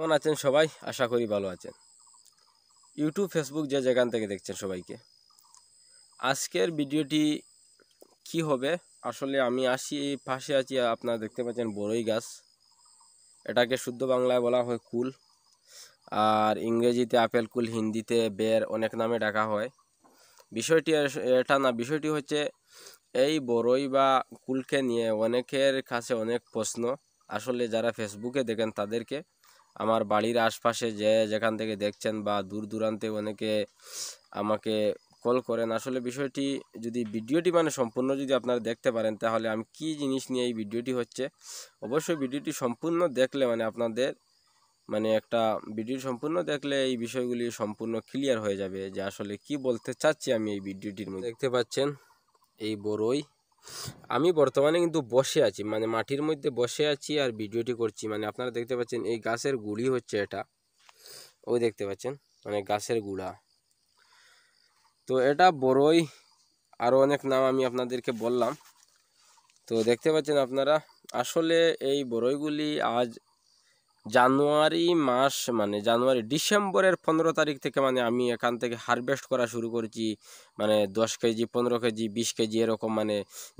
কেমন আছেন সবাই আশা করি ভালো আছেন ইউটিউব ফেসবুক যে যেখান থেকে দেখছেন সবাইকে আজকের ভিডিওটি কি হবে আসলে আমি আসি পাশে আছি আপনারা দেখতে পাচ্ছেন বড়ই গাছ এটাকে শুদ্ধ বাংলায় বলা হয় কুল আর ইংরেজিতে আপেল কুল হিন্দিতে বের অনেক নামে ডাকা হয় বিষয়টি এটা না বিষয়টি হচ্ছে এই বড়ই বা কুলকে নিয়ে অনেকের কাছে অনেক প্রশ্ন আসলে যারা ফেসবুকে দেখেন তাদেরকে আমার বাড়ির আশপাশে যে যেখান থেকে দেখছেন বা দূর দূরান্তে অনেকে আমাকে কল করেন আসলে বিষয়টি যদি ভিডিওটি মানে সম্পূর্ণ যদি আপনারা দেখতে পারেন তাহলে আমি কি জিনিস নিয়ে এই ভিডিওটি হচ্ছে অবশ্যই ভিডিওটি সম্পূর্ণ দেখলে মানে আপনাদের মানে একটা ভিডিও সম্পূর্ণ দেখলে এই বিষয়গুলি সম্পূর্ণ ক্লিয়ার হয়ে যাবে যে আসলে কি বলতে চাচ্ছি আমি এই ভিডিওটির মধ্যে দেখতে পাচ্ছেন এই বড়ই আমি বর্তমানে কিন্তু বসে আছি মানে মাটির মধ্যে বসে আছি আর ভিডিওটি করছি মানে আপনারা দেখতে পাচ্ছেন এই গাছের গুড়ি হচ্ছে এটা ওই দেখতে পাচ্ছেন মানে গাছের গুড়া তো এটা বড়ই আরও অনেক নাম আমি আপনাদেরকে বললাম তো দেখতে পাচ্ছেন আপনারা আসলে এই বড়ইগুলি আজ জানুয়ারি মাস মানে জানুয়ারি ডিসেম্বরের পনেরো তারিখ থেকে মানে আমি এখান থেকে হারভেস্ট করা শুরু করেছি মানে দশ কেজি পনেরো কেজি বিশ কেজি এরকম মানে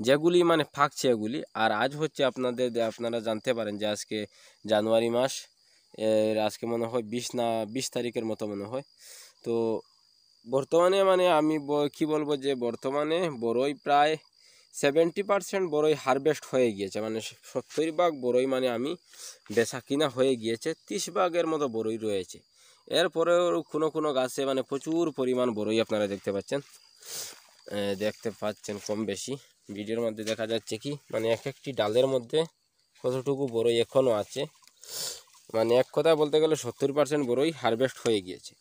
যেগুলি মানে ফাঁকছে এগুলি আর আজ হচ্ছে আপনাদের আপনারা জানতে পারেন যে আজকে জানুয়ারি মাস এর আজকে মনে হয় বিশ না বিশ তারিখের মতো মনে হয় তো বর্তমানে মানে আমি কি বলবো যে বর্তমানে বড়ই প্রায় সেভেন্টি পারসেন্ট বড়ই হারভেস্ট হয়ে গিয়েছে মানে সত্তর ভাগ বড়ই মানে আমি বেচা কিনা হয়ে গিয়েছে তিরিশ ভাগের মতো বড়ই রয়েছে এরপরেও কোনো কোনো গাছে মানে প্রচুর পরিমাণ বড়ই আপনারা দেখতে পাচ্ছেন দেখতে পাচ্ছেন কম বেশি ভিডিওর মধ্যে দেখা যাচ্ছে কি মানে এক একটি ডালের মধ্যে কতটুকু বড়ই এখনও আছে মানে এক কথা বলতে গেলে সত্তর পার্সেন্ট বড়ই হারভেস্ট হয়ে গিয়েছে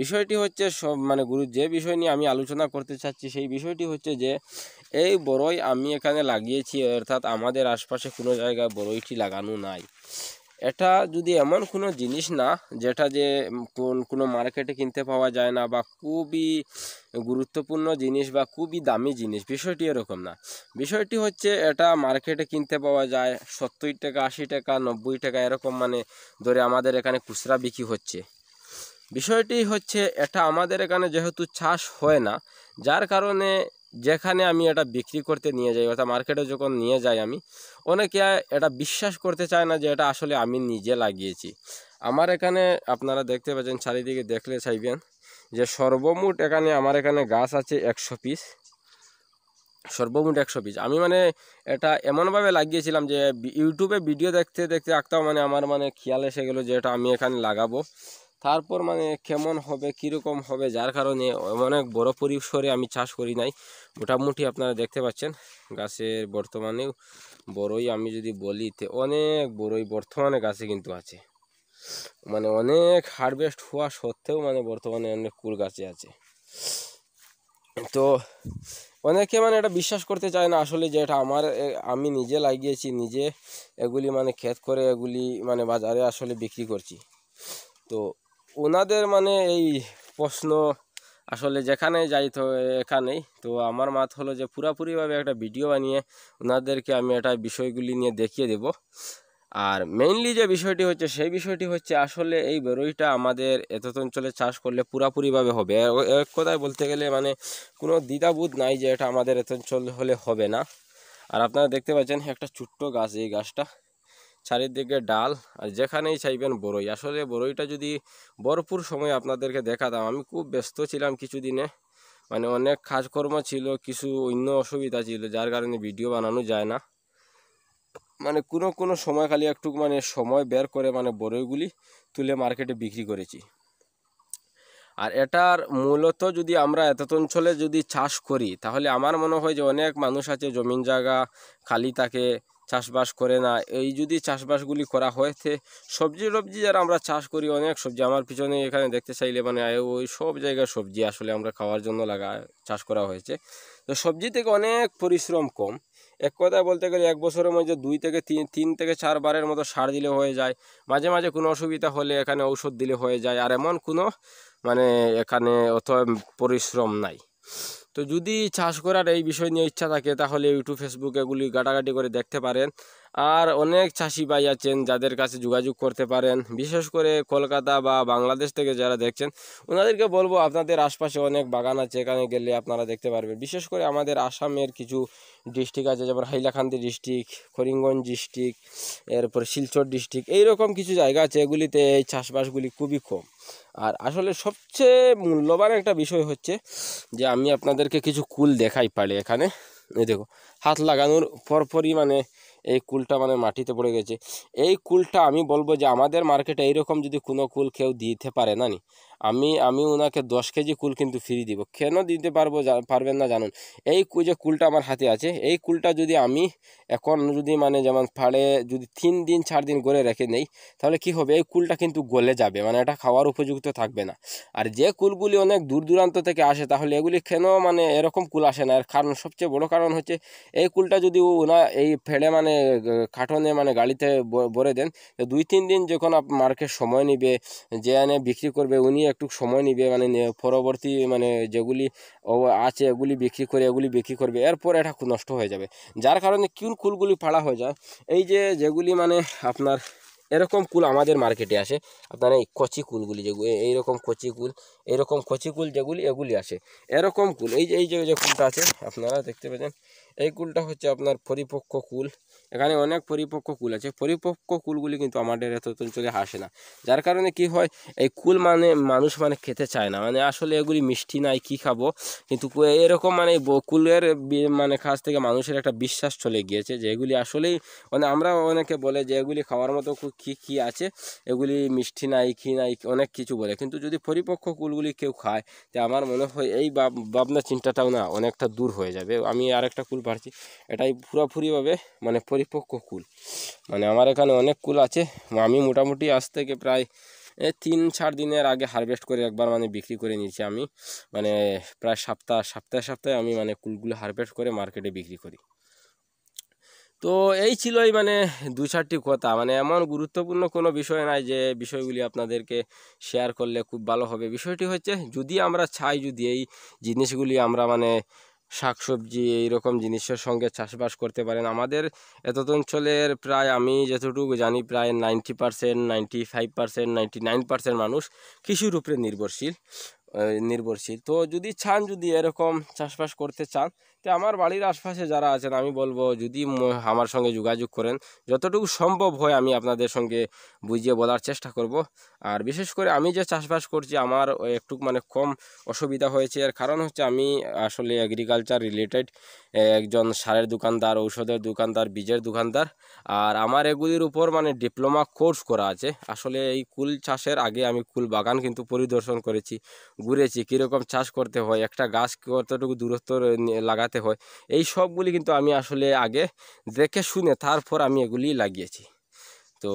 বিষয়টি হচ্ছে সব মানে গুরু যে বিষয় নিয়ে আমি আলোচনা করতে চাচ্ছি সেই বিষয়টি হচ্ছে যে এই বড়ই আমি এখানে লাগিয়েছি অর্থাৎ আমাদের আশপাশে কোনো জায়গায় বড়ইটি লাগানো নাই এটা যদি এমন কোনো জিনিস না যেটা যে কোন কোনো মার্কেটে কিনতে পাওয়া যায় না বা খুবই গুরুত্বপূর্ণ জিনিস বা খুবই দামি জিনিস বিষয়টি এরকম না বিষয়টি হচ্ছে এটা মার্কেটে কিনতে পাওয়া যায় সত্তর টাকা আশি টাকা নব্বই টাকা এরকম মানে ধরে আমাদের এখানে খুচরা বিক্রি হচ্ছে বিষয়টি হচ্ছে এটা আমাদের এখানে যেহেতু চাষ হয় না যার কারণে যেখানে আমি এটা বিক্রি করতে নিয়ে যাই অর্থাৎ মার্কেটে যখন নিয়ে যাই আমি অনেকে এটা বিশ্বাস করতে চায় না যে এটা আসলে আমি নিজে লাগিয়েছি আমার এখানে আপনারা দেখতে পাচ্ছেন চারিদিকে দেখলে চাইবেন যে সর্বমুঠ এখানে আমার এখানে গাছ আছে একশো পিস সর্বমুঠ একশো পিস আমি মানে এটা এমনভাবে লাগিয়েছিলাম যে ইউটিউবে ভিডিও দেখতে দেখতে আঁকতাম মানে আমার মানে খেয়াল এসে গেলো যে এটা আমি এখানে লাগাবো তারপর মানে কেমন হবে কীরকম হবে যার কারণে অনেক বড় পরিসরে আমি চাষ করি নাই মোটামুটি আপনারা দেখতে পাচ্ছেন গাছের বর্তমানেও বড়ই আমি যদি বলি তে অনেক বড়ই বর্তমানে গাছে কিন্তু আছে মানে অনেক হারভেস্ট হওয়া সত্ত্বেও মানে বর্তমানে অনেক কুল গাছে আছে তো অনেকে মানে এটা বিশ্বাস করতে চায় না আসলে যে এটা আমার আমি নিজে লাগিয়েছি নিজে এগুলি মানে ক্ষেত করে এগুলি মানে বাজারে আসলে বিক্রি করছি তো ওনাদের মানে এই প্রশ্ন আসলে যেখানে যাই তো এখানেই তো আমার মাত হলো যে পুরাপুরিভাবে একটা ভিডিও বানিয়ে ওনাদেরকে আমি এটা বিষয়গুলি নিয়ে দেখিয়ে দেব আর মেইনলি যে বিষয়টি হচ্ছে সেই বিষয়টি হচ্ছে আসলে এই বেরোইটা আমাদের এত অঞ্চলে চাষ করলে পুরাপুরিভাবে হবে এক কথায় বলতে গেলে মানে কোনো দ্বিধাবোধ নাই যে এটা আমাদের এত অঞ্চল হলে হবে না আর আপনারা দেখতে পাচ্ছেন একটা ছোট্ট গাছ এই গাছটা চারিদিকে ডাল আর যেখানেই চাইবেন বরই আসলে বরইটা যদি ভরপুর সময় আপনাদেরকে দেখাতাম আমি খুব ব্যস্ত ছিলাম কিছুদিনে মানে অনেক কাজকর্ম ছিল কিছু অন্য অসুবিধা ছিল যার কারণে ভিডিও বানানো যায় না মানে কোনো কোনো সময় খালি একটু মানে সময় বের করে মানে বরইগুলি তুলে মার্কেটে বিক্রি করেছি আর এটার মূলত যদি আমরা এত অঞ্চলে যদি চাষ করি তাহলে আমার মনে হয় যে অনেক মানুষ আছে জমিন জায়গা খালি থাকে চাষবাস করে না এই যদি চাষবাসগুলি করা হয়েছে সবজি টবজি যারা আমরা চাষ করি অনেক সবজি আমার পিছনে এখানে দেখতে চাইলে মানে ওই সব জায়গায় সবজি আসলে আমরা খাওয়ার জন্য লাগা চাষ করা হয়েছে তো সবজি থেকে অনেক পরিশ্রম কম এক কথায় বলতে গেলে এক বছরের মধ্যে দুই থেকে তিন তিন থেকে চারবারের মতো সার দিলে হয়ে যায় মাঝে মাঝে কোনো অসুবিধা হলে এখানে ঔষধ দিলে হয়ে যায় আর এমন কোনো মানে এখানে অত পরিশ্রম নাই তো যদি চাষ করার এই বিষয় নিয়ে ইচ্ছা থাকে তাহলে ইউটিউব ফেসবুক এগুলি ঘাটাঘাটি করে দেখতে পারেন আর অনেক চাষি ভাই আছেন যাদের কাছে যোগাযোগ করতে পারেন বিশেষ করে কলকাতা বা বাংলাদেশ থেকে যারা দেখছেন ওনাদেরকে বলবো আপনাদের আশপাশে অনেক বাগান আছে এখানে গেলে আপনারা দেখতে পারবেন বিশেষ করে আমাদের আসামের কিছু ডিস্ট্রিক্ট আছে যেমন হাইলাকান্দি ডিস্ট্রিক্ট করিমগঞ্জ ডিস্ট্রিক্ট এরপর শিলচর ডিস্ট্রিক্ট এইরকম কিছু জায়গা আছে এগুলিতে এই চাষবাসগুলি খুবই কম আর আসলে সবচেয়ে মূল্যবান একটা বিষয় হচ্ছে যে আমি আপনাদেরকে কিছু কুল দেখাই পারি এখানে দেখো হাত লাগানোর পরপরই মানে এই কুলটা মানে মাটিতে পড়ে গেছে এই কুলটা আমি বলবো যে আমাদের মার্কেটে এইরকম যদি কোনো কুল কেউ দিতে পারে না নি আমি আমি ওনাকে দশ কেজি কুল কিন্তু ফ্রি দিব কেন দিতে পারবো পারবেন না জানুন এই যে কুলটা আমার হাতে আছে এই কুলটা যদি আমি এখন যদি মানে যেমন ফাড়ে যদি তিন দিন চার দিন গড়ে রেখে নেই তাহলে কি হবে এই কুলটা কিন্তু গলে যাবে মানে এটা খাওয়ার উপযুক্ত থাকবে না আর যে কুলগুলি অনেক দূর দূরান্ত থেকে আসে তাহলে এগুলি কেন মানে এরকম কুল আসে না এর কারণ সবচেয়ে বড় কারণ হচ্ছে এই কুলটা যদি ওনা এই ফেড়ে মানে কাঠনে মানে গাড়িতে ভরে দেন দুই তিন দিন যখন মার্কেট সময় নিবে যে এনে বিক্রি করবে উনি একটু সময় নিবে মানে পরবর্তী মানে যেগুলি আছে এগুলি বিক্রি করে এগুলি বিক্রি করবে এরপর এটা নষ্ট হয়ে যাবে যার কারণে কোন কুলগুলি ফাড়া হয়ে যায় এই যে যেগুলি মানে আপনার এরকম কুল আমাদের মার্কেটে আসে আপনার এই কচি কুলগুলি যেগুলি এইরকম কচি কুল এইরকম কচি কুল যেগুলি এগুলি আসে এরকম কুল এই যে এই যে কুলটা আছে আপনারা দেখতে পাচ্ছেন এই কুলটা হচ্ছে আপনার পরিপক্ক কুল এখানে অনেক পরিপক্ক কুল আছে পরিপক্ক কুলগুলি কিন্তু আমাদের এত অঞ্চলে আসে না যার কারণে কি হয় এই কুল মানে মানুষ মানে খেতে চায় না মানে আসলে এগুলি মিষ্টি নাই কি খাবো কিন্তু এরকম মানে কুলের মানে কাছ থেকে মানুষের একটা বিশ্বাস চলে গিয়েছে যে এগুলি আসলেই মানে আমরা অনেকে বলে যে এগুলি খাওয়ার মতো কি কি আছে এগুলি মিষ্টি নাই কি নাই অনেক কিছু বলে কিন্তু যদি পরিপক্ক কুলগুলি কেউ খায় তো আমার মনে হয় এই ভাবনা চিন্তাটাও না অনেকটা দূর হয়ে যাবে আমি আরেকটা কুল পারছি এটাই পুরোপুরিভাবে মানে পরি পরিপক্ক কুল মানে আমার এখানে অনেক কুল আছে আমি মোটামুটি আজ থেকে প্রায় তিন চার দিনের আগে হারভেস্ট করে একবার মানে বিক্রি করে নিয়েছি আমি মানে প্রায় সপ্তাহ সপ্তাহে সপ্তাহে আমি মানে কুলগুলো হারভেস্ট করে মার্কেটে বিক্রি করি তো এই ছিলই মানে দু চারটি কথা মানে এমন গুরুত্বপূর্ণ কোনো বিষয় নাই যে বিষয়গুলি আপনাদেরকে শেয়ার করলে খুব ভালো হবে বিষয়টি হচ্ছে যদি আমরা চাই যদি এই জিনিসগুলি আমরা মানে শাকসবজি এইরকম জিনিসের সঙ্গে চাষবাস করতে পারেন আমাদের এতদ অঞ্চলের প্রায় আমি যতটুকু জানি প্রায় ninety percent ninety five percent ninety nine percent মানুষ কৃষির উপরে নির্ভরশীল নির্ভরশীল তো যদি চান যদি এরকম চাষবাস করতে চান তো আমার বাড়ির আশপাশে যারা আছেন আমি বলবো যদি আমার সঙ্গে যোগাযোগ করেন যতটুকু সম্ভব হয় আমি আপনাদের সঙ্গে বুঝিয়ে বলার চেষ্টা করব আর বিশেষ করে আমি যে চাষবাস করছি আমার একটু মানে কম অসুবিধা হয়েছে এর কারণ হচ্ছে আমি আসলে এগ্রিকালচার রিলেটেড একজন সারের দোকানদার ঔষধের দোকানদার বীজের দোকানদার আর আমার এগুলির উপর মানে ডিপ্লোমা কোর্স করা আছে আসলে এই কুল চাষের আগে আমি কুল বাগান কিন্তু পরিদর্শন করেছি ঘুরেছি কীরকম চাষ করতে হয় একটা গাছ কতটুকু দূরত্ব লাগাতে লাগাতে হয় এই সবগুলি কিন্তু আমি আসলে আগে দেখে শুনে তারপর আমি এগুলি লাগিয়েছি তো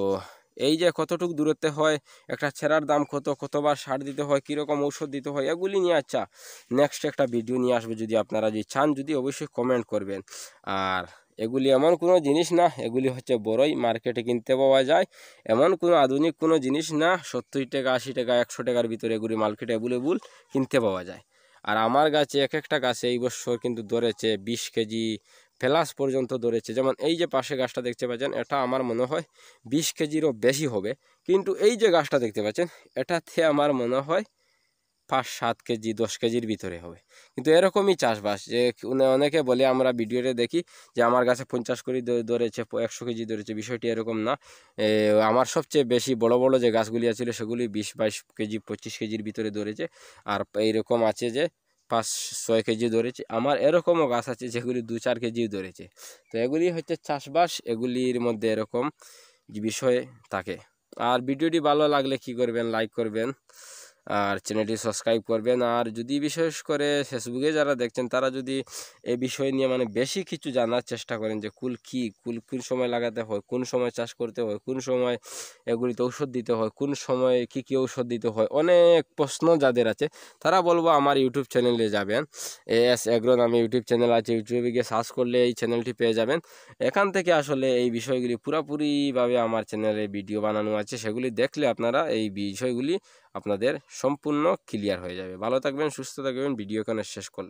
এই যে কতটুকু দূরত্বে হয় একটা ছেঁড়ার দাম কত কতবার সার দিতে হয় কীরকম ঔষধ দিতে হয় এগুলি নিয়ে আচ্ছা নেক্সট একটা ভিডিও নিয়ে আসবে যদি আপনারা যদি চান যদি অবশ্যই কমেন্ট করবেন আর এগুলি এমন কোনো জিনিস না এগুলি হচ্ছে বড়ই মার্কেটে কিনতে পাওয়া যায় এমন কোনো আধুনিক কোনো জিনিস না সত্তর টাকা আশি টাকা একশো টাকার ভিতরে এগুলি মার্কেটে অ্যাভেলেবল কিনতে পাওয়া যায় আর আমার গাছে এক একটা গাছে এই বছর কিন্তু ধরেছে বিশ কেজি প্লাস পর্যন্ত ধরেছে যেমন এই যে পাশে গাছটা দেখতে পাচ্ছেন এটা আমার মনে হয় বিশ কেজিরও বেশি হবে কিন্তু এই যে গাছটা দেখতে পাচ্ছেন এটাতে আমার মনে হয় পাঁচ সাত কেজি দশ কেজির ভিতরে হবে কিন্তু এরকমই চাষবাস যে অনেকে বলে আমরা ভিডিওতে দেখি যে আমার গাছে পঞ্চাশ কেজি ধরেছে একশো কেজি ধরেছে বিষয়টি এরকম না আমার সবচেয়ে বেশি বড় বড় যে গাছগুলি আছে সেগুলি বিশ বাইশ কেজি পঁচিশ কেজির ভিতরে ধরেছে আর এইরকম আছে যে পাঁচ ছয় কেজি ধরেছে আমার এরকমও গাছ আছে যেগুলি দু চার কেজিও ধরেছে তো এগুলি হচ্ছে চাষবাস এগুলির মধ্যে এরকম বিষয় থাকে আর ভিডিওটি ভালো লাগলে কি করবেন লাইক করবেন আর চ্যানেলটি সাবস্ক্রাইব করবেন আর যদি বিশেষ করে ফেসবুকে যারা দেখছেন তারা যদি এ বিষয় নিয়ে মানে বেশি কিছু জানার চেষ্টা করেন যে কুল কী কুল কোন সময় লাগাতে হয় কোন সময় চাষ করতে হয় কোন সময় এগুলিতে ঔষধ দিতে হয় কোন সময় কী কী ঔষধ দিতে হয় অনেক প্রশ্ন যাদের আছে তারা বলবো আমার ইউটিউব চ্যানেলে যাবেন এস এগ্রো নামে ইউটিউব চ্যানেল আছে ইউটিউবে গিয়ে সার্চ করলে এই চ্যানেলটি পেয়ে যাবেন এখান থেকে আসলে এই বিষয়গুলি পুরাপুরিভাবে আমার চ্যানেলে ভিডিও বানানো আছে সেগুলি দেখলে আপনারা এই বিষয়গুলি আপনাদের সম্পূর্ণ ক্লিয়ার হয়ে যাবে ভালো থাকবেন সুস্থ থাকবেন ভিডিও এখানে শেষ করলাম